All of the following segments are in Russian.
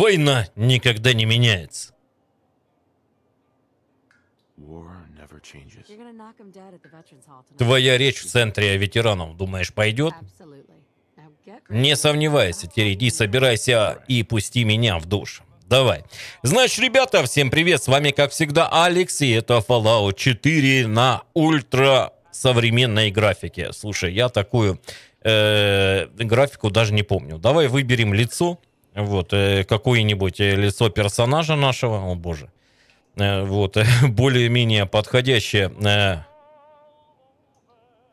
Война никогда не меняется. Твоя речь в центре о ветеранов, думаешь, пойдет? Не сомневайся, Терри, иди собирайся и пусти меня в душ. Давай. Значит, ребята, всем привет, с вами, как всегда, Алекс, и это Fallout 4 на ультра современной графике. Слушай, я такую э, графику даже не помню. Давай выберем лицо вот, э, какое-нибудь э, лицо персонажа нашего, о боже, э, вот, более-менее подходящее,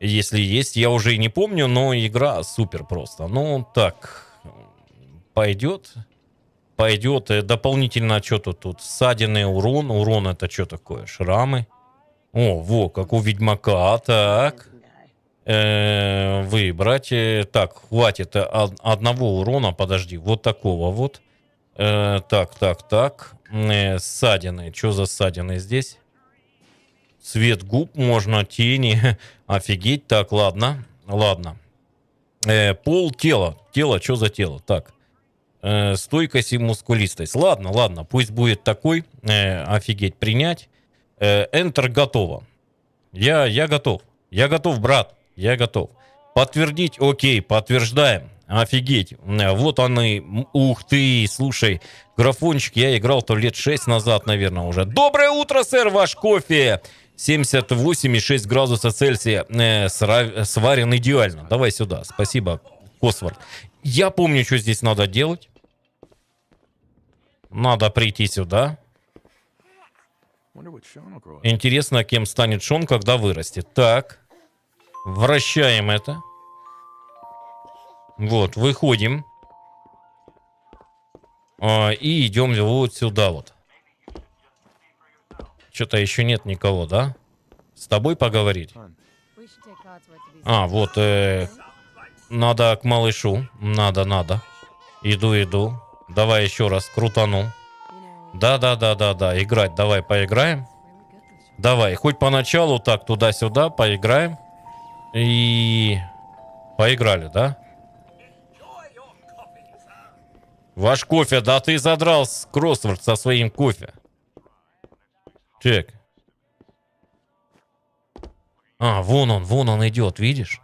если есть, я уже и не помню, но игра супер просто. Ну, так, пойдет, пойдет. Дополнительно что-то тут, ссадины, урон, урон это что такое, шрамы. О, во, как у Ведьмака, так. Э, вы, выбрать. Так, хватит э, одного урона, подожди, вот такого вот. Э, так, так, так. Э, ссадины. Что за ссадины здесь? Цвет губ можно, тени. Офигеть. Так, ладно. Ладно. Э, пол тела. Тело, что за тело? Так. Э, стойкость и мускулистость. Ладно, ладно. Пусть будет такой. Э, офигеть. Принять. Э, Enter готово. Я, я готов. Я готов, брат я готов. Подтвердить, окей, подтверждаем. Офигеть. Вот он и... Ух ты, слушай, графончик я играл то лет 6 назад, наверное, уже. Доброе утро, сэр, ваш кофе. 78,6 градуса Цельсия. Э, сра... сварен идеально. Давай сюда. Спасибо, Косвард. Я помню, что здесь надо делать. Надо прийти сюда. Интересно, кем станет Шон, когда вырастет. Так. Вращаем это. Вот, выходим. А, и идем вот сюда вот. Что-то еще нет никого, да? С тобой поговорить? А, вот, э, надо к малышу. Надо, надо. Иду, иду. Давай еще раз, крутану. Да-да-да-да-да, играть, давай поиграем. Давай, хоть поначалу так туда-сюда поиграем. И поиграли, да? Ваш кофе, да ты задрал с кроссворд со своим кофе. Чек? А, вон он, вон он идет, видишь?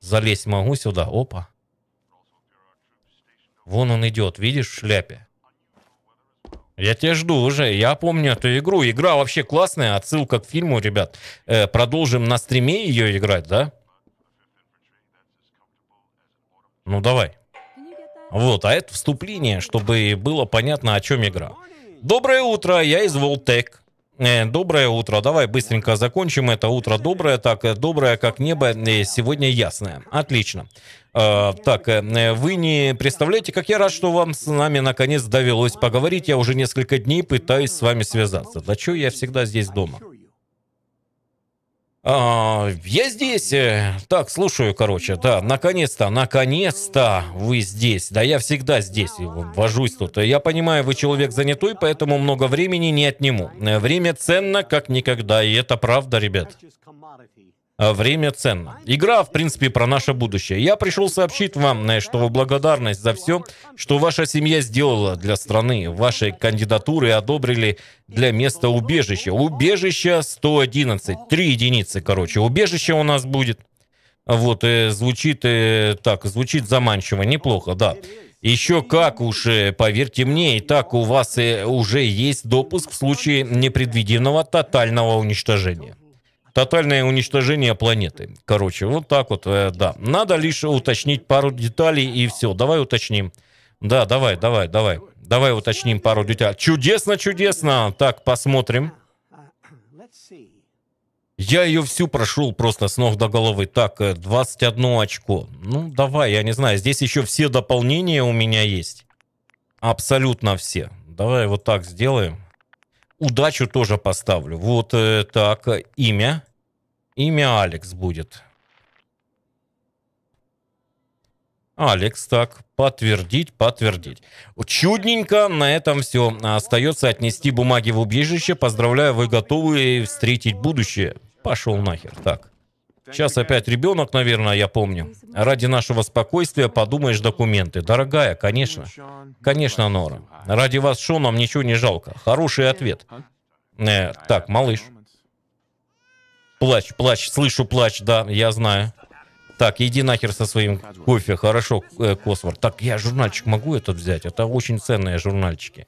Залезть могу сюда, опа. Вон он идет, видишь, в шляпе. Я тебя жду уже. Я помню эту игру. Игра вообще классная. Отсылка к фильму, ребят. Э, продолжим на стриме ее играть, да? Ну давай. Вот, а это вступление, чтобы было понятно, о чем игра. Доброе утро, я из Волтек. Э, доброе утро. Давай быстренько закончим. Это утро доброе, так э, доброе, как небо, э, сегодня ясное. Отлично. Так, вы не представляете, как я рад, что вам с нами наконец довелось поговорить. Я уже несколько дней пытаюсь с вами связаться. Да что я всегда здесь дома? А, я здесь. Э, так, слушаю, короче. Да, наконец-то, наконец-то вы здесь. Да я всегда здесь вожусь тут. Я понимаю, вы человек занятой, поэтому много времени не отниму. Э, время ценно, как никогда, и это правда, ребят. А, время ценно. Игра, в принципе, про наше будущее. Я пришел сообщить вам, э, что благодарность за все, что ваша семья сделала для страны. Ваши кандидатуры одобрили для места убежища. Убежище 111. Три единицы, короче. Убежище у нас будет. Вот, э, звучит э, так, звучит заманчиво, неплохо, да. Еще как уж, поверьте мне, и так у вас уже есть допуск в случае непредвиденного тотального уничтожения. Тотальное уничтожение планеты. Короче, вот так вот, э, да. Надо лишь уточнить пару деталей и все. Давай уточним. Да, давай, давай, давай. Давай уточним пару деталей. Чудесно, чудесно. Так, посмотрим. Я ее всю прошел просто с ног до головы. Так, 21 э, очко. Ну, давай, я не знаю. Здесь еще все дополнения у меня есть. Абсолютно все. Давай вот так сделаем. Удачу тоже поставлю. Вот э, так, имя. Имя Алекс будет. Алекс, так, подтвердить, подтвердить. Чудненько, на этом все. Остается отнести бумаги в убежище. Поздравляю, вы готовы встретить будущее. Пошел нахер, так. Сейчас опять ребенок, наверное, я помню. Ради нашего спокойствия подумаешь документы. Дорогая, конечно. Ну, ну, конечно, Нора. Ради вас, Шон нам ничего не жалко. Хороший э, ответ. А? Э, э, так, малыш. плачь, плачь, слышу плач, да, я знаю. Так, иди нахер со своим кофе, хорошо, э, Косвард. Так, я журнальчик могу этот взять? Это очень ценные журнальчики.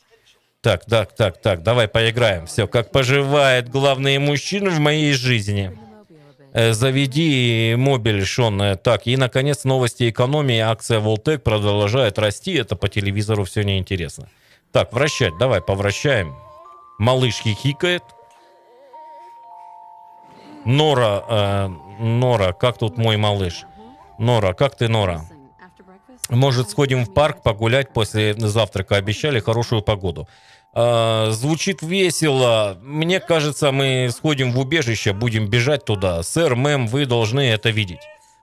Так, так, так, так, давай поиграем. Все, как поживает главные мужчины в моей жизни. Э, заведи мобиль, Шон. Э, так, и, наконец, новости экономии. Акция Волтек продолжает расти. Это по телевизору все неинтересно. Так, вращать. Давай, повращаем. Малыш хихикает. Нора, э, Нора, как тут мой малыш? Нора, как ты, Нора? Может, сходим в парк погулять после завтрака? Обещали хорошую погоду. А, звучит весело. Мне кажется, мы сходим в убежище, будем бежать туда. Сэр, мэм, вы должны это видеть.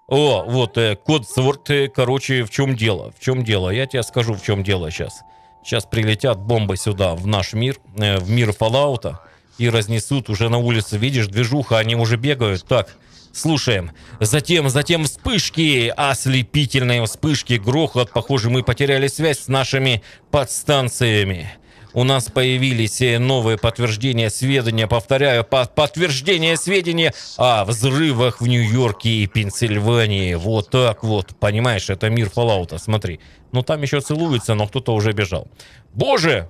О, вот, э, код сорт, э, короче, в чем дело? В чем дело? Я тебе скажу, в чем дело сейчас. Сейчас прилетят бомбы сюда, в наш мир, э, в мир Фоллаута, и разнесут уже на улице. Видишь, движуха, они уже бегают. Так, слушаем. Затем, затем вспышки, ослепительные вспышки, грохот. Похоже, мы потеряли связь с нашими подстанциями у нас появились э, новые подтверждения, сведения, повторяю, подтверждения, сведения о взрывах в Нью-Йорке и Пенсильвании. Вот так вот, понимаешь, это мир Фоллаута, смотри. Ну там еще целуются, но кто-то уже бежал. Боже!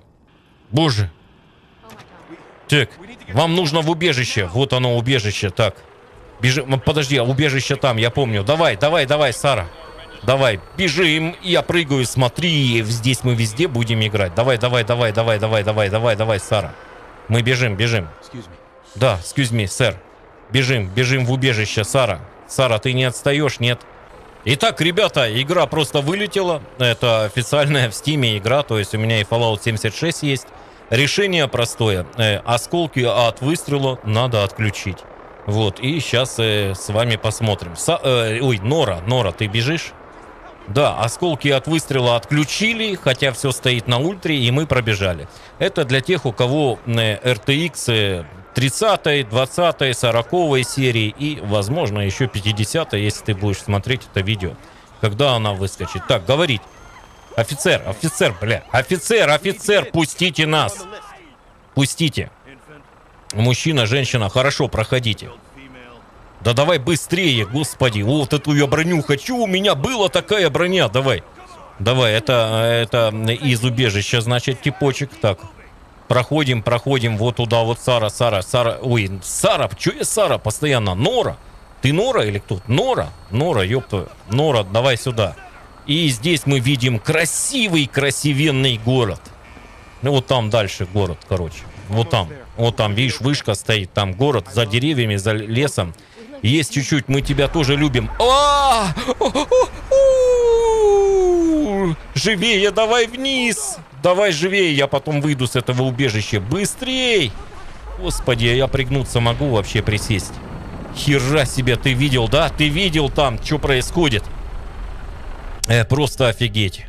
Боже! Так, вам нужно в убежище. Вот оно, убежище, так. Бежи... Подожди, а убежище там, я помню. Давай, давай, давай, Сара. Давай, бежим, я прыгаю, смотри, здесь мы везде будем играть. Давай, давай, давай, давай, давай, давай, давай, давай, Сара. Мы бежим, бежим. Да, excuse me, сэр. Бежим, бежим в убежище, Сара. Сара, ты не отстаешь, нет? Итак, ребята, игра просто вылетела. Это официальная в стиме игра, то есть у меня и Fallout 76 есть. Решение простое. Э, осколки от выстрела надо отключить. Вот, и сейчас э, с вами посмотрим. Са э, ой, Нора, Нора, ты бежишь? Да, осколки от выстрела отключили, хотя все стоит на ультре, и мы пробежали. Это для тех, у кого э, RTX 30, 20, 40 серии и, возможно, еще 50, если ты будешь смотреть это видео. Когда она выскочит. Так, говорить. Офицер, офицер, бля. Офицер, офицер, пустите нас. Пустите. Мужчина, женщина, хорошо, проходите. Да давай быстрее, господи. Вот эту я броню хочу. У меня была такая броня. Давай. Давай, это, это из убежища, значит, типочек. Так, проходим, проходим вот туда. Вот Сара, Сара, Сара. Ой, Сара, что я Сара постоянно? Нора. Ты Нора или кто? Нора. Нора, ёпта. Нора, давай сюда. И здесь мы видим красивый, красивенный город. Ну, вот там дальше город, короче. Вот там. Вот там, видишь, вышка стоит. Там город за деревьями, за лесом. Есть чуть-чуть, мы тебя тоже любим. А! Живее, давай вниз! Давай живее, я потом выйду с этого убежища. Быстрей! Господи, я пригнуться могу вообще присесть. Хера себе, ты видел, да? Ты видел там, что происходит? Э, просто офигеть.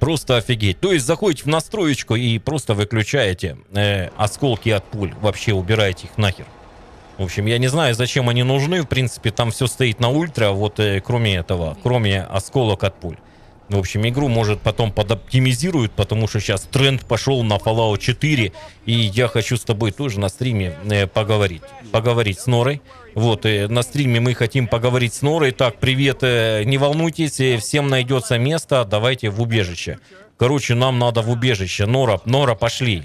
Просто офигеть. То есть заходите в настроечку и просто выключаете э, осколки от пуль. Вообще убираете их нахер. В общем, я не знаю, зачем они нужны. В принципе, там все стоит на ультра, вот э, кроме этого, кроме осколок от пуль. В общем, игру, может, потом подоптимизируют, потому что сейчас тренд пошел на Fallout 4, и я хочу с тобой тоже на стриме э, поговорить. Поговорить с Норой. Вот, э, на стриме мы хотим поговорить с Норой. Так, привет, э, не волнуйтесь, э, всем найдется место, давайте в убежище. Короче, нам надо в убежище. Нора, Нора, пошли.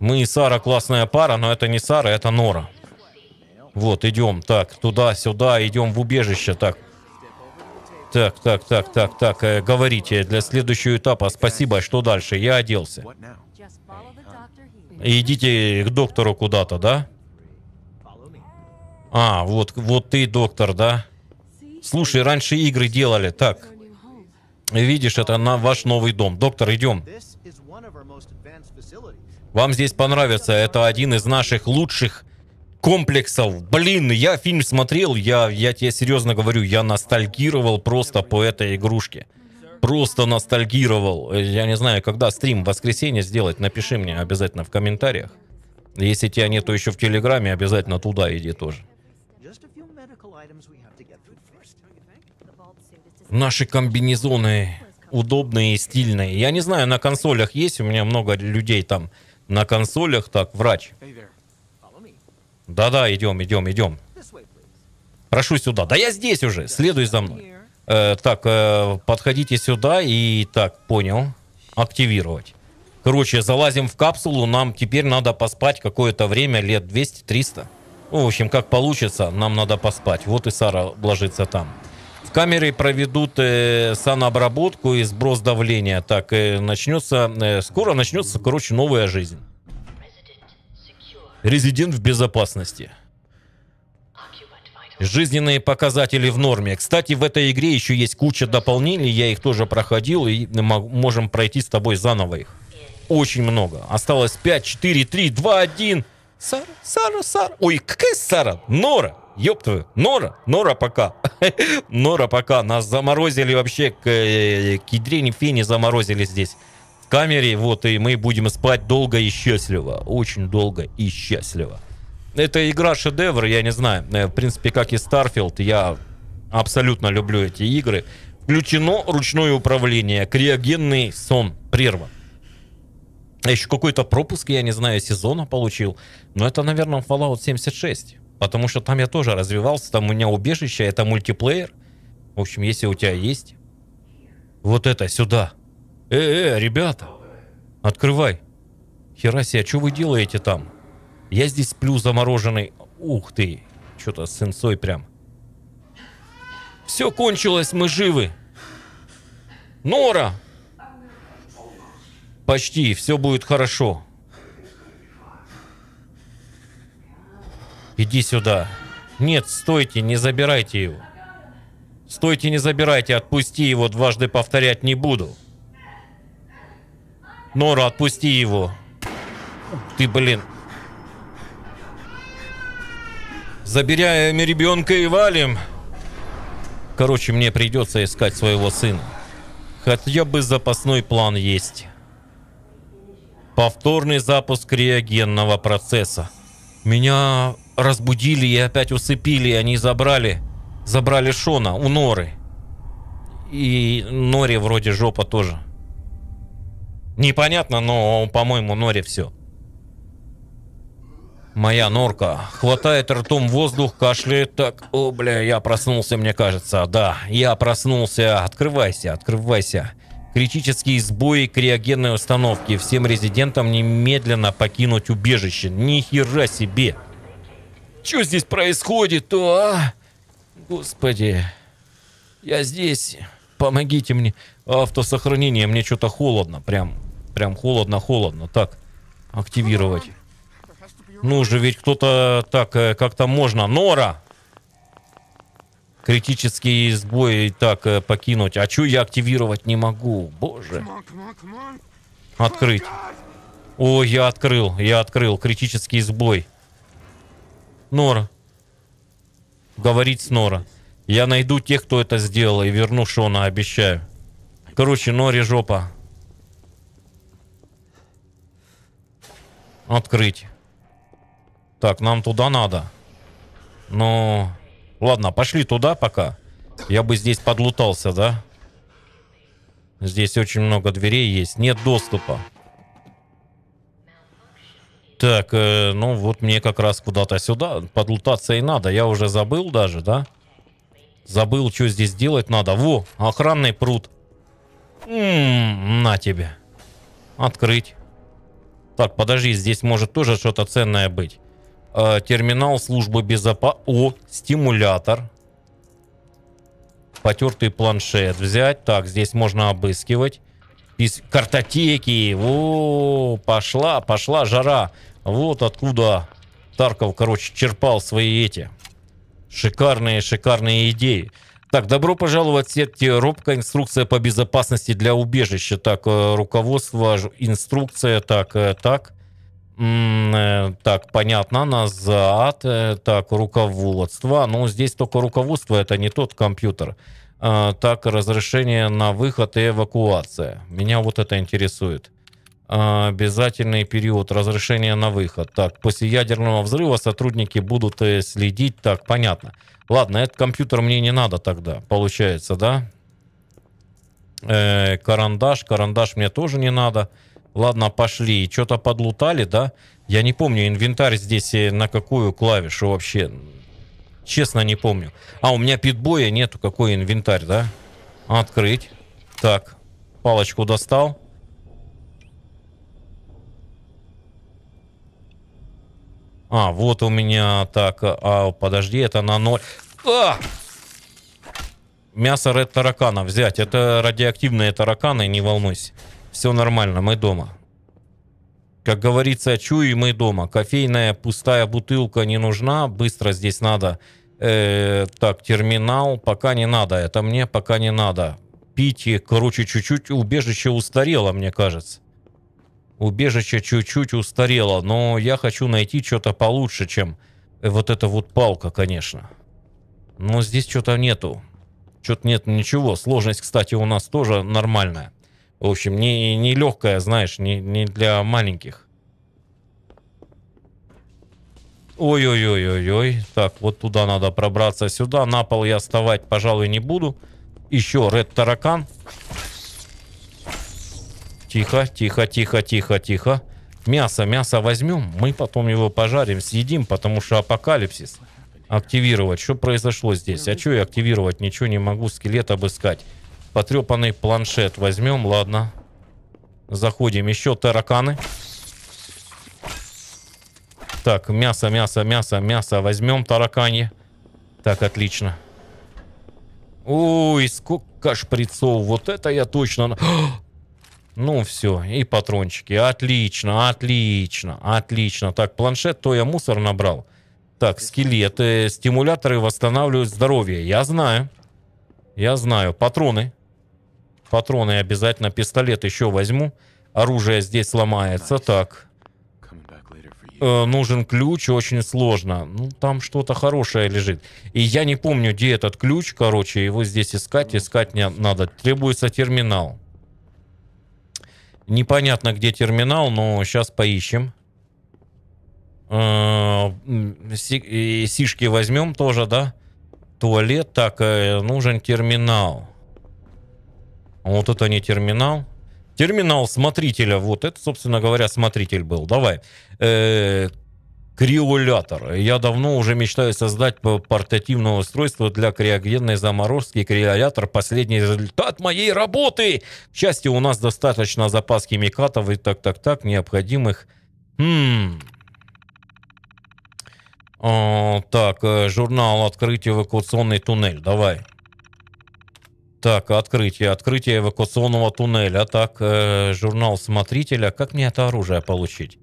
Мы и Сара классная пара, но это не Сара, это Нора. Вот, идем, так, туда-сюда, идем в убежище, так. Так, так, так, так, так, э, говорите, для следующего этапа спасибо, что дальше? Я оделся. Идите к доктору куда-то, да? А, вот, вот ты доктор, да? Слушай, раньше игры делали, так. Видишь, это на ваш новый дом. Доктор, идем. Вам здесь понравится. Это один из наших лучших комплексов. Блин, я фильм смотрел, я, я тебе серьезно говорю, я ностальгировал просто по этой игрушке. Просто ностальгировал. Я не знаю, когда стрим в воскресенье сделать, напиши мне обязательно в комментариях. Если тебя нету еще в Телеграме, обязательно туда иди тоже. Наши комбинезоны удобные и стильные. Я не знаю, на консолях есть, у меня много людей там на консолях. Так, врач. Да-да, идем, идем, идем. Прошу сюда. Да я здесь уже. Следуй за мной. Э, так, э, подходите сюда и так, понял. Активировать. Короче, залазим в капсулу. Нам теперь надо поспать какое-то время, лет 200-300. Ну, в общем, как получится, нам надо поспать. Вот и Сара ложится там. В камере проведут э, санобработку и сброс давления. Так, э, начнется, э, скоро начнется, короче, новая жизнь. Резидент в безопасности. Жизненные показатели в норме. Кстати, в этой игре еще есть куча дополнений, я их тоже проходил, и можем пройти с тобой заново их. Очень много. Осталось 5, 4, 3, 2, 1. Сара, Сара, Сара. Ой, какая Сара? Нора ёб твою, Нора, Нора пока. Нора пока, нас заморозили вообще, к, э, к ядрене фени заморозили здесь в камере, вот, и мы будем спать долго и счастливо, очень долго и счастливо. Это игра шедевр, я не знаю, э, в принципе, как и Starfield я абсолютно люблю эти игры. Включено ручное управление, криогенный сон прерван. А еще какой-то пропуск, я не знаю, сезона получил. Но это, наверное, Fallout 76. Потому что там я тоже развивался, там у меня убежище, это мультиплеер. В общем, если у тебя есть... Вот это, сюда. Э-э, ребята, открывай. Хераси, а что вы делаете там? Я здесь сплю замороженный. Ух ты, что-то с сенсой прям. Все кончилось, мы живы. Нора! Почти, все будет хорошо. Иди сюда. Нет, стойте, не забирайте его. Стойте, не забирайте, отпусти его, дважды повторять не буду. Нора, отпусти его. Ты, блин. Забираем ребенка и валим. Короче, мне придется искать своего сына. Хотя бы запасной план есть. Повторный запуск реагенного процесса. Меня разбудили и опять усыпили, и они забрали, забрали Шона у Норы. И Норе вроде жопа тоже. Непонятно, но, по-моему, Норе все. Моя норка хватает ртом воздух, кашляет так. О, бля, я проснулся, мне кажется. Да, я проснулся. Открывайся, открывайся. Критические сбои криогенной установки. Всем резидентам немедленно покинуть убежище. Ни хера себе. Что здесь происходит-то, а? Господи, я здесь. Помогите мне. Автосохранение, мне что-то холодно. Прям, прям холодно-холодно. Так, активировать. Ну же, ведь кто-то так э, как-то можно. Нора! Критический сбой так э, покинуть. А чё я активировать не могу? Боже. Открыть. О, я открыл, я открыл. Критический сбой. Нора. говорить с Нора. Я найду тех, кто это сделал, и верну Шона, обещаю. Короче, Нори жопа. Открыть. Так, нам туда надо. Ну, ладно, пошли туда пока. Я бы здесь подлутался, да? Здесь очень много дверей есть. Нет доступа. Так, э, ну вот мне как раз куда-то сюда. Подлутаться и надо. Я уже забыл даже, да? Забыл, что здесь делать надо. Во, охранный пруд. М м-м, -м, на тебе. Открыть. Так, подожди, здесь может тоже что-то ценное быть. Э, терминал службы безопасности. О, стимулятор. Потертый планшет взять. Так, здесь можно обыскивать. Из картотеки. О, пошла, пошла жара. Вот откуда Тарков, короче, черпал свои эти шикарные, шикарные идеи. Так, добро пожаловать в сеть Робка, инструкция по безопасности для убежища. Так, э, руководство, инструкция, так, э, так. Э, так, понятно, назад, так, руководство. Но ну, здесь только руководство, это не тот компьютер. Так, разрешение на выход и эвакуация. Меня вот это интересует обязательный период разрешения на выход. Так, после ядерного взрыва сотрудники будут э, следить. Так, понятно. Ладно, этот компьютер мне не надо тогда, получается, да? Э, карандаш, карандаш мне тоже не надо. Ладно, пошли. Что-то подлутали, да? Я не помню, инвентарь здесь э, на какую клавишу вообще. Честно, не помню. А, у меня питбоя нету. Какой инвентарь, да? Открыть. Так, палочку достал. А, вот у меня так, а, подожди, это на ноль. А! Мясо ред таракана взять. Это радиоактивные тараканы, не волнуйся. Все нормально, мы дома. Как говорится, чую, мы дома. Кофейная пустая бутылка не нужна, быстро здесь надо. Э, так, терминал, пока не надо, это мне пока не надо. Пить, короче, чуть-чуть убежище устарело, мне кажется убежище чуть-чуть устарело, но я хочу найти что-то получше, чем э, вот эта вот палка, конечно. Но здесь что-то нету. Что-то нет ничего. Сложность, кстати, у нас тоже нормальная. В общем, не, не легкая, знаешь, не, не для маленьких. Ой-ой-ой-ой-ой. Так, вот туда надо пробраться, сюда. На пол я вставать, пожалуй, не буду. Еще ред таракан. Тихо, тихо, тихо, тихо, тихо. Мясо, мясо возьмем, мы потом его пожарим, съедим, потому что апокалипсис. Активировать. Что произошло здесь? А что я активировать? Ничего не могу, скелет обыскать. Потрепанный планшет возьмем, ладно. Заходим. Еще тараканы. Так, мясо, мясо, мясо, мясо. Возьмем тараканье. Так, отлично. Ой, сколько шприцов. Вот это я точно... Ну, все, и патрончики. Отлично, отлично, отлично. Так, планшет, то я мусор набрал. Так, скелеты, стимуляторы восстанавливают здоровье. Я знаю. Я знаю. Патроны. Патроны обязательно. Пистолет еще возьму. Оружие здесь ломается. Так. Э, нужен ключ, очень сложно. Ну, там что-то хорошее лежит. И я не помню, где этот ключ, короче, его здесь искать, искать не надо. Требуется терминал. Непонятно, где терминал, но сейчас поищем. Э, сишки возьмем тоже, да? Туалет. Так, э, нужен терминал. Вот это не терминал. Терминал смотрителя. Вот это, собственно говоря, смотритель был. Давай. Э, Криолятор. Я давно уже мечтаю создать портативное устройство для криогенной заморозки. Криолятор – последний результат моей работы. К счастью, у нас достаточно запас химикатов и так-так-так, необходимых. Хм. О, а, так, э, журнал «Открытие эвакуационный туннель». Давай. Так, открытие. Открытие эвакуационного туннеля. Так, э, журнал смотрителя. Как мне это оружие получить?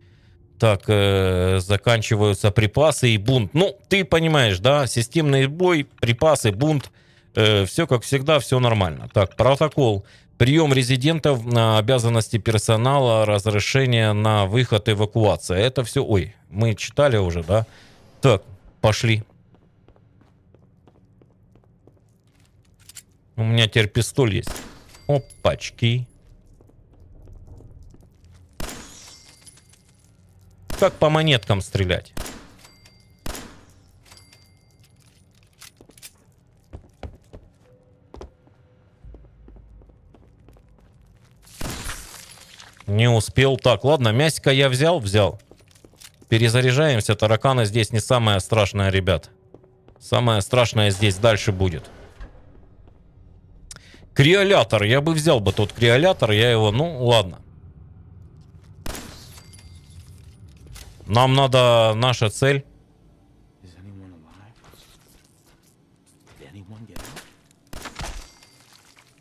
так э, заканчиваются припасы и бунт. Ну, ты понимаешь, да, системный бой, припасы, бунт, э, все как всегда, все нормально. Так, протокол. Прием резидентов, обязанности персонала, разрешение на выход, эвакуация. Это все, ой, мы читали уже, да? Так, пошли. У меня теперь пистоль есть. Опачки. как по монеткам стрелять. Не успел. Так, ладно, мясика я взял, взял. Перезаряжаемся. Тараканы здесь не самое страшное, ребят. Самое страшное здесь дальше будет. Криолятор. Я бы взял бы тот криолятор. Я его, ну, ладно. Нам надо наша цель.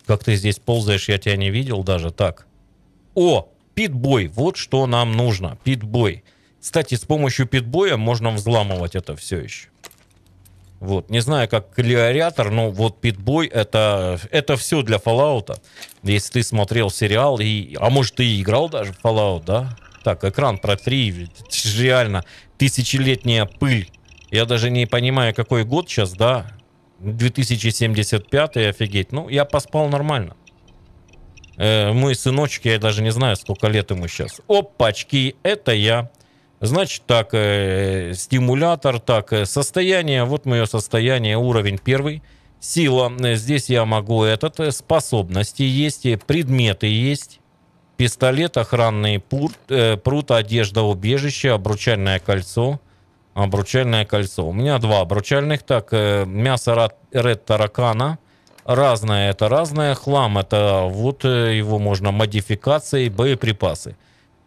Как ты здесь ползаешь, я тебя не видел даже. Так. О, питбой. Вот что нам нужно. Питбой. Кстати, с помощью питбоя можно взламывать это все еще. Вот. Не знаю, как клеорятор, но вот питбой это, это все для Fallout. Если ты смотрел сериал, и, а может ты и играл даже в Fallout, да? так, экран протри, реально тысячелетняя пыль. Я даже не понимаю, какой год сейчас, да, 2075, офигеть. Ну, я поспал нормально. Э, мой сыночек, я даже не знаю, сколько лет ему сейчас. Опачки, это я. Значит, так, э, стимулятор, так, э, состояние, вот мое состояние, уровень первый. Сила, э, здесь я могу этот, э, способности есть, предметы есть пистолет, охранный пурт, э, прут, одежда, убежище, обручальное кольцо. Обручальное кольцо. У меня два обручальных. Так, э, мясо ред таракана. Разное это разное. Хлам это вот э, его можно модификации, боеприпасы.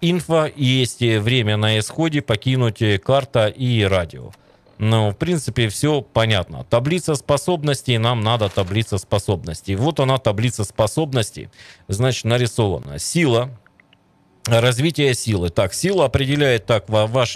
Инфа есть время на исходе, покинуть э, карта и радио. Ну, в принципе, все понятно. Таблица способностей, нам надо таблица способностей. Вот она, таблица способностей, значит, нарисована. Сила, развитие силы. Так, сила определяет так ваш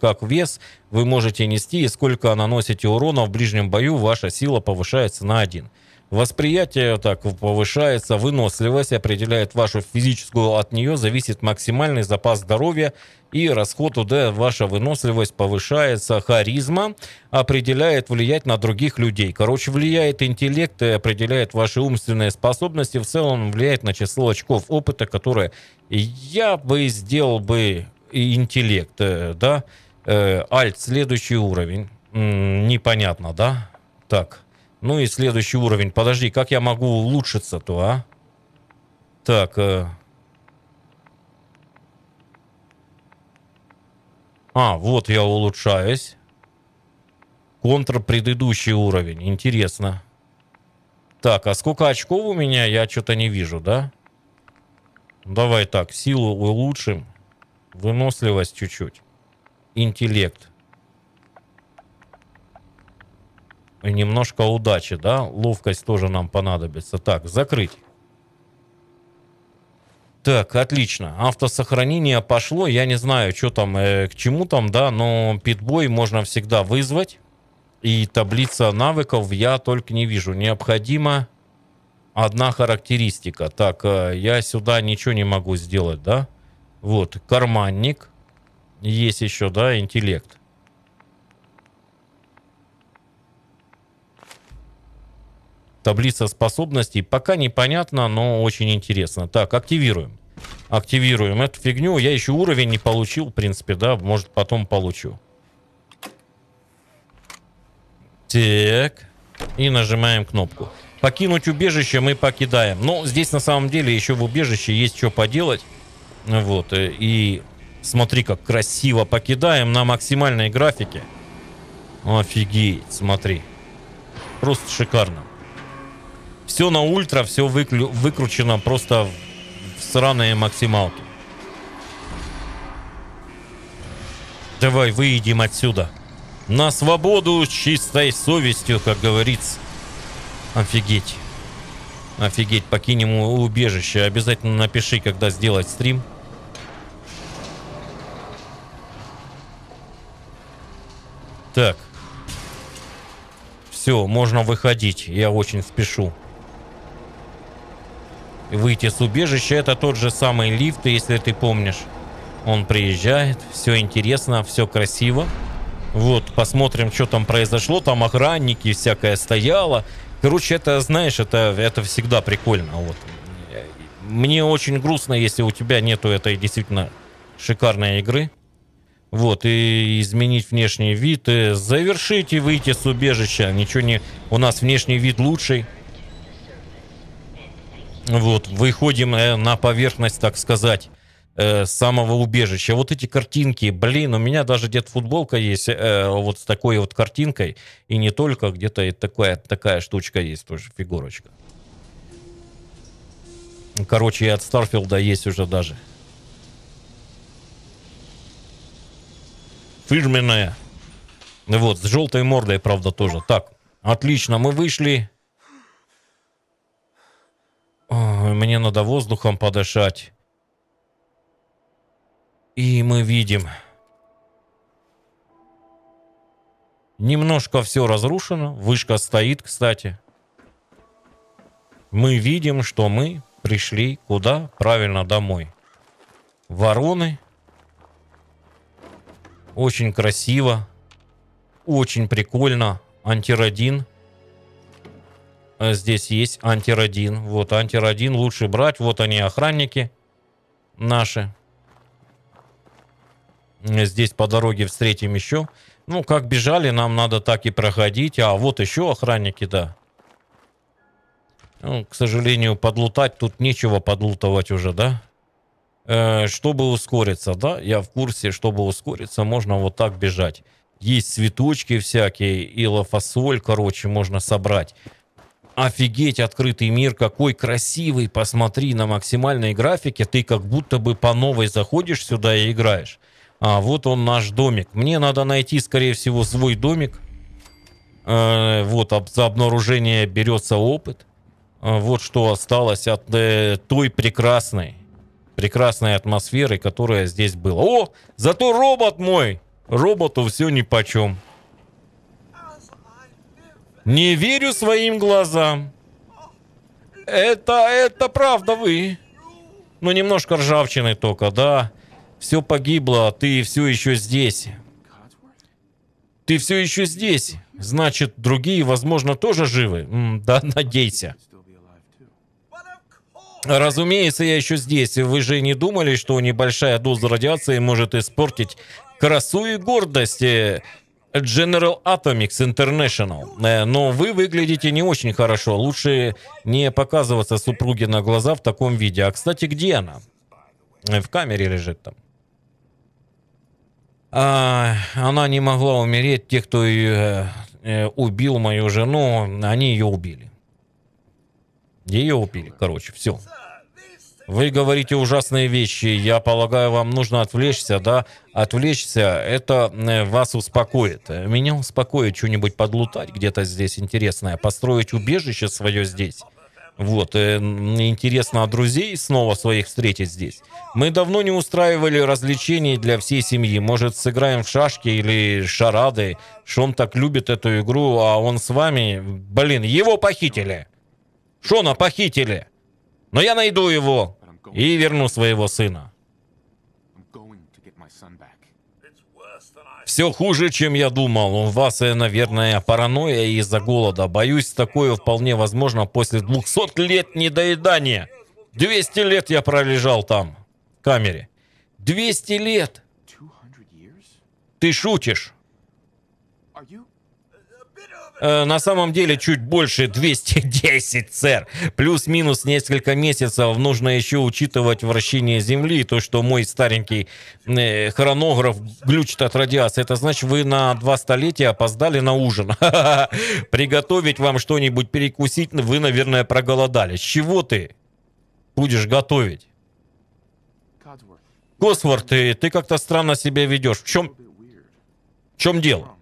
как вес вы можете нести и сколько наносите урона в ближнем бою, ваша сила повышается на 1. Восприятие так повышается, выносливость определяет вашу физическую, от нее зависит максимальный запас здоровья и расход УД, ваша выносливость повышается, харизма определяет влиять на других людей. Короче, влияет интеллект, и определяет ваши умственные способности, в целом влияет на число очков опыта, которые я бы сделал бы интеллект, э, да, э, альт, следующий уровень, непонятно, да, так. Ну и следующий уровень. Подожди, как я могу улучшиться-то, а? Так. Э... А, вот я улучшаюсь. Контр предыдущий уровень. Интересно. Так, а сколько очков у меня? Я что-то не вижу, да? Давай так, силу улучшим. Выносливость чуть-чуть. Интеллект. немножко удачи, да, ловкость тоже нам понадобится. Так, закрыть. Так, отлично. Автосохранение пошло. Я не знаю, что там, э, к чему там, да, но питбой можно всегда вызвать. И таблица навыков я только не вижу. Необходима одна характеристика. Так, э, я сюда ничего не могу сделать, да? Вот, карманник. Есть еще, да, интеллект. Таблица способностей пока непонятно, но очень интересно. Так, активируем. Активируем эту фигню. Я еще уровень не получил, в принципе, да. Может, потом получу. Так. И нажимаем кнопку. Покинуть убежище мы покидаем. Но ну, здесь на самом деле еще в убежище есть что поделать. Вот. Э, и смотри, как красиво покидаем на максимальной графике. Офигеть, смотри. Просто шикарно. Все на ультра, все выклю, выкручено просто в сраные максималки. Давай выйдем отсюда. На свободу с чистой совестью, как говорится. Офигеть. Офигеть, покинем убежище. Обязательно напиши, когда сделать стрим. Так. Все, можно выходить. Я очень спешу выйти с убежища. Это тот же самый лифт, если ты помнишь. Он приезжает, все интересно, все красиво. Вот, посмотрим, что там произошло. Там охранники всякое стояло. Короче, это, знаешь, это, это всегда прикольно. Вот. Мне очень грустно, если у тебя нету этой действительно шикарной игры. Вот, и изменить внешний вид, и завершить и выйти с убежища. Ничего не... У нас внешний вид лучший. Вот, выходим э, на поверхность, так сказать, э, самого убежища. Вот эти картинки, блин, у меня даже где-то футболка есть э, вот с такой вот картинкой, и не только, где-то и такая, такая штучка есть тоже, фигурочка. Короче, и от Старфилда есть уже даже. Фирменная. Вот, с желтой мордой, правда, тоже. Так, отлично, мы вышли мне надо воздухом подышать. И мы видим. Немножко все разрушено. Вышка стоит, кстати. Мы видим, что мы пришли куда? Правильно, домой. Вороны. Очень красиво. Очень прикольно. Антирадин. Э, здесь есть антиродин. Вот антиродин лучше брать. Вот они, охранники наши. Здесь по дороге встретим еще. Ну, как бежали, нам надо так и проходить. А вот еще охранники, да. Ну, к сожалению, подлутать тут нечего подлутывать уже, да? Э, чтобы ускориться, да? Я в курсе, чтобы ускориться, можно вот так бежать. Есть цветочки всякие и лофасоль, короче, можно собрать офигеть, открытый мир, какой красивый, посмотри на максимальной графике, ты как будто бы по новой заходишь сюда и играешь. А вот он наш домик. Мне надо найти, скорее всего, свой домик. Э, вот об, за обнаружение берется опыт. Э, вот что осталось от э, той прекрасной, прекрасной атмосферы, которая здесь была. О, зато робот мой! Роботу все нипочем. Не верю своим глазам. Это, это правда вы. Ну, немножко ржавчины только, да. Все погибло, а ты все еще здесь. Ты все еще здесь. Значит, другие, возможно, тоже живы. М да, надейся. Разумеется, я еще здесь. Вы же не думали, что небольшая доза радиации может испортить красу и гордость э, General Atomics International. Э, но вы выглядите не очень хорошо. Лучше не показываться супруге на глаза в таком виде. А, кстати, где она? Э, в камере лежит там. А, она не могла умереть. Те, кто ее, э, э, убил мою жену, они ее убили. Ее убили, короче, все. Все. Вы говорите ужасные вещи. Я полагаю, вам нужно отвлечься, да? Отвлечься, это э, вас успокоит. Меня успокоит что-нибудь подлутать где-то здесь интересное, построить убежище свое здесь. Вот, э, интересно, а друзей снова своих встретить здесь? Мы давно не устраивали развлечений для всей семьи. Может, сыграем в шашки или шарады? Шон так любит эту игру, а он с вами... Блин, его похитили! Шона похитили! Но я найду его и верну своего сына. Все хуже, чем я думал. У вас, э, наверное, паранойя из-за голода. Боюсь, такое вполне возможно после 200 лет недоедания. 200 лет я пролежал там, в камере. 200 лет! Ты шутишь? Э, на самом деле чуть больше 210, сэр. Плюс-минус несколько месяцев нужно еще учитывать вращение Земли, то, что мой старенький э, хронограф глючит от радиации. Это значит, вы на два столетия опоздали на ужин. Приготовить вам что-нибудь перекусить вы, наверное, проголодались. Чего ты будешь готовить? Косворт? ты как-то странно себя ведешь. В чем, в чем дело?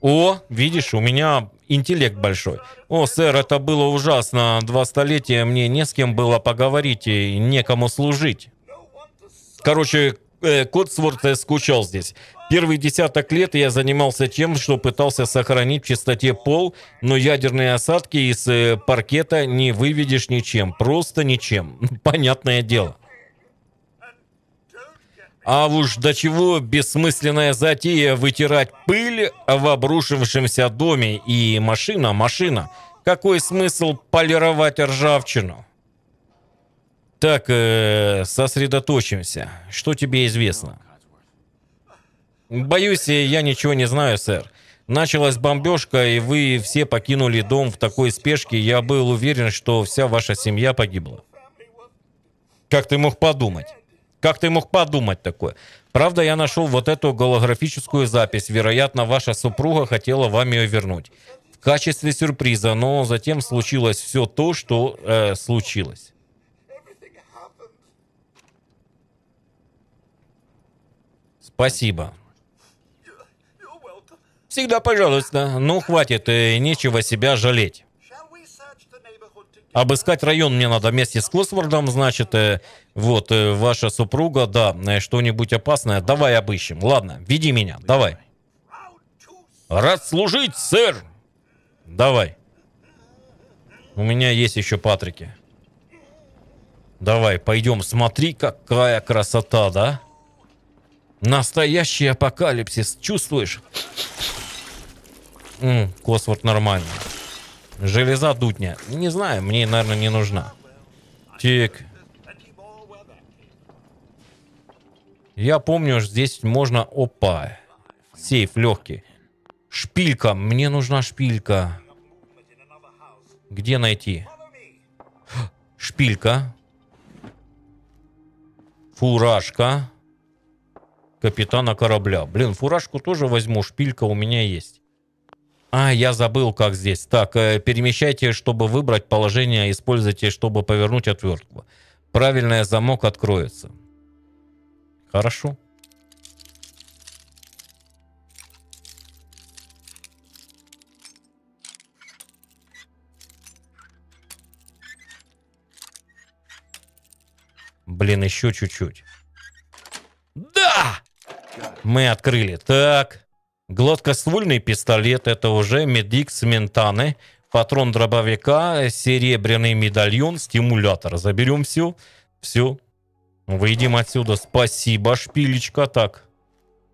О, видишь, у меня интеллект большой. О, сэр, это было ужасно. Два столетия мне не с кем было поговорить и некому служить. Короче, э, Котсворт э, скучал здесь. Первые десяток лет я занимался тем, что пытался сохранить в чистоте пол, но ядерные осадки из э, паркета не выведешь ничем, просто ничем. Понятное дело. А уж до чего бессмысленная затея вытирать пыль в обрушившемся доме и машина, машина. Какой смысл полировать ржавчину? Так, э, сосредоточимся. Что тебе известно? Боюсь, я ничего не знаю, сэр. Началась бомбежка, и вы все покинули дом в такой спешке. Я был уверен, что вся ваша семья погибла. Как ты мог подумать? Как ты мог подумать такое? Правда, я нашел вот эту голографическую запись. Вероятно, ваша супруга хотела вам ее вернуть. В качестве сюрприза, но затем случилось все то, что э, случилось. Спасибо. Всегда пожалуйста. Ну, хватит, и э, нечего себя жалеть обыскать район мне надо вместе с Косвордом, значит, э, вот, э, ваша супруга, да, э, что-нибудь опасное, давай обыщем. Ладно, веди меня, давай. Рад служить, сэр! Давай. У меня есть еще Патрики. Давай, пойдем, смотри, какая красота, да? Настоящий апокалипсис, чувствуешь? М -м, Косворд нормально. Железа дутня. Ну, не знаю, мне, наверное, не нужна. Тик. Я помню, здесь можно... Опа. Сейф легкий. Шпилька. Мне нужна шпилька. Где найти? Шпилька. Фуражка. Капитана корабля. Блин, фуражку тоже возьму. Шпилька у меня есть. А, я забыл, как здесь. Так, э, перемещайте, чтобы выбрать положение, используйте, чтобы повернуть отвертку. Правильный замок откроется. Хорошо. Блин, еще чуть-чуть. Да! Мы открыли. Так. Гладкоствольный пистолет – это уже медик с ментаны, патрон дробовика, серебряный медальон, стимулятор. Заберем все, все. Выйдем отсюда. Спасибо, шпилечка. Так,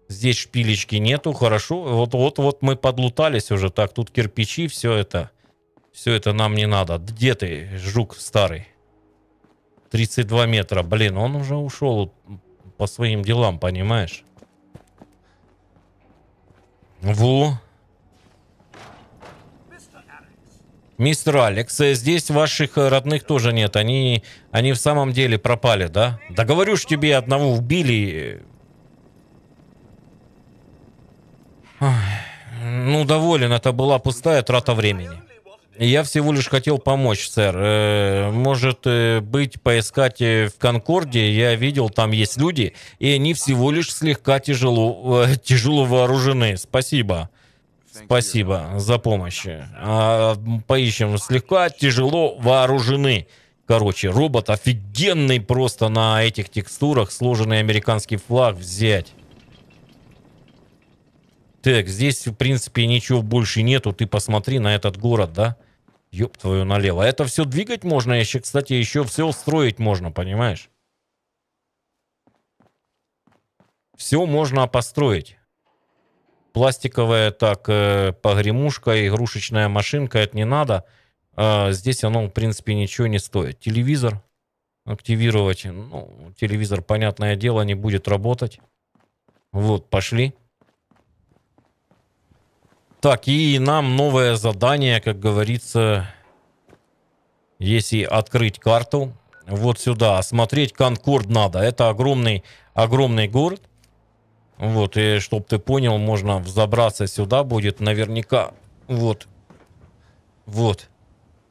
здесь шпилечки нету, хорошо. Вот-вот-вот мы подлутались уже. Так, тут кирпичи, все это. Все это нам не надо. Где ты, жук старый? 32 метра. Блин, он уже ушел по своим делам, понимаешь? Ву. Мистер Алекс, э, здесь ваших э, родных тоже нет. Они, они в самом деле пропали, да? Да говорю ж тебе, одного убили. Э. ну, доволен, это была пустая трата времени. Я всего лишь хотел помочь, сэр. Э, может э, быть, поискать э, в Конкорде. Я видел, там есть люди, и они всего лишь слегка тяжело, тяжело вооружены. Спасибо. Спасибо за помощь. А, поищем. Слегка тяжело вооружены. Короче, робот офигенный просто на этих текстурах. Сложенный американский флаг взять. Так, здесь, в принципе, ничего больше нету. Ты посмотри на этот город, да? Да. Ёб твою налево. А это все двигать можно, еще, кстати, еще все устроить можно, понимаешь? Все можно построить. Пластиковая так, э, погремушка, игрушечная машинка, это не надо. А, здесь оно, в принципе, ничего не стоит. Телевизор активировать. Ну, телевизор, понятное дело, не будет работать. Вот, пошли. Так, и нам новое задание, как говорится, если открыть карту, вот сюда, смотреть Конкорд надо. Это огромный, огромный город. Вот, и чтобы ты понял, можно взобраться сюда будет наверняка. Вот, вот.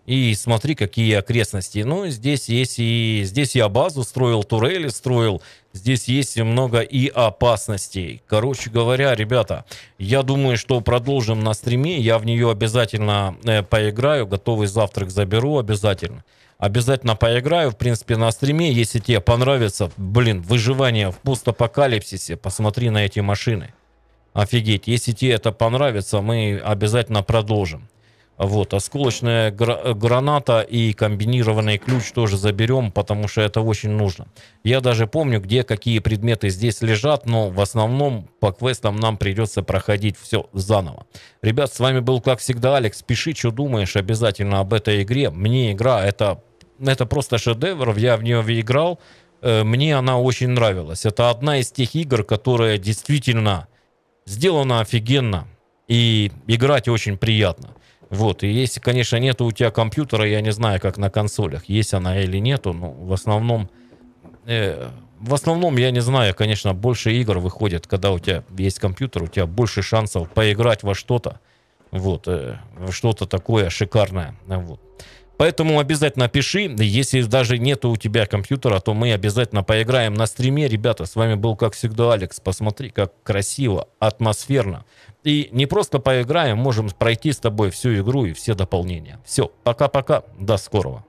И смотри, какие окрестности. Ну, здесь есть и... Здесь я базу строил, турели строил, Здесь есть много и опасностей. Короче говоря, ребята, я думаю, что продолжим на стриме. Я в нее обязательно э, поиграю. Готовый завтрак заберу обязательно. Обязательно поиграю, в принципе, на стриме. Если тебе понравится, блин, выживание в постапокалипсисе, посмотри на эти машины. Офигеть. Если тебе это понравится, мы обязательно продолжим. Вот, осколочная гра- э, граната и комбинированный ключ тоже заберем, потому что это очень нужно. Я даже помню, где какие предметы здесь лежат, но в основном по квестам нам придется проходить все заново. Ребят, с вами был, как всегда, Алекс. Пиши, что думаешь обязательно об этой игре. Мне игра, это, это просто шедевр, я в нее играл. Э, мне она очень нравилась. Это одна из тех игр, которая действительно сделана офигенно. И играть очень приятно. Вот, и если, конечно, нет у тебя компьютера, я не знаю, как на консолях, есть она или нету, но в основном, э, в основном, я не знаю, конечно, больше игр выходит, когда у тебя есть компьютер, у тебя больше шансов поиграть во что-то, вот, э, что-то такое шикарное, э, вот. Поэтому обязательно пиши. Если даже нету у тебя компьютера, то мы обязательно поиграем на стриме. Ребята, с вами был, как всегда, Алекс. Посмотри, как красиво, атмосферно. И не просто поиграем, можем пройти с тобой всю игру и все дополнения. Все, пока-пока, до скорого.